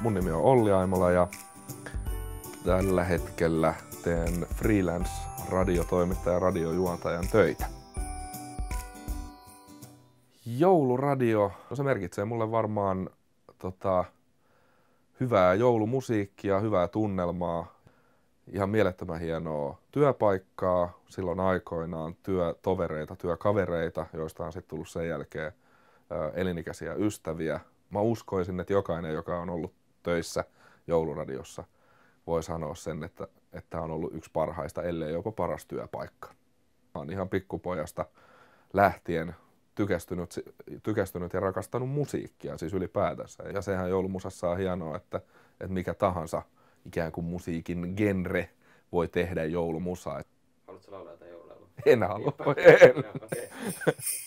Mun nimi on Olli Aimola ja tällä hetkellä teen freelance-radiotoimittajan radiojuontajan töitä. Jouluradio, no se merkitsee mulle varmaan tota, hyvää joulumusiikkia, hyvää tunnelmaa, ihan mielettömän hienoa työpaikkaa, silloin aikoinaan työtovereita, työkavereita, joista on sitten tullut sen jälkeen elinikäisiä ystäviä. Mä uskoisin, että jokainen, joka on ollut töissä jouluradiossa, voi sanoa sen, että, että on ollut yksi parhaista, ellei jopa paras työpaikka. Olen ihan pikkupojasta lähtien tykästynyt, tykästynyt ja rakastanut musiikkia siis ylipäätänsä. Ja sehän joulumusassa on hienoa, että, että mikä tahansa ikään kuin musiikin genre voi tehdä joulumusaa. Haluatko laulaa jotain joululaulua? En halua. En.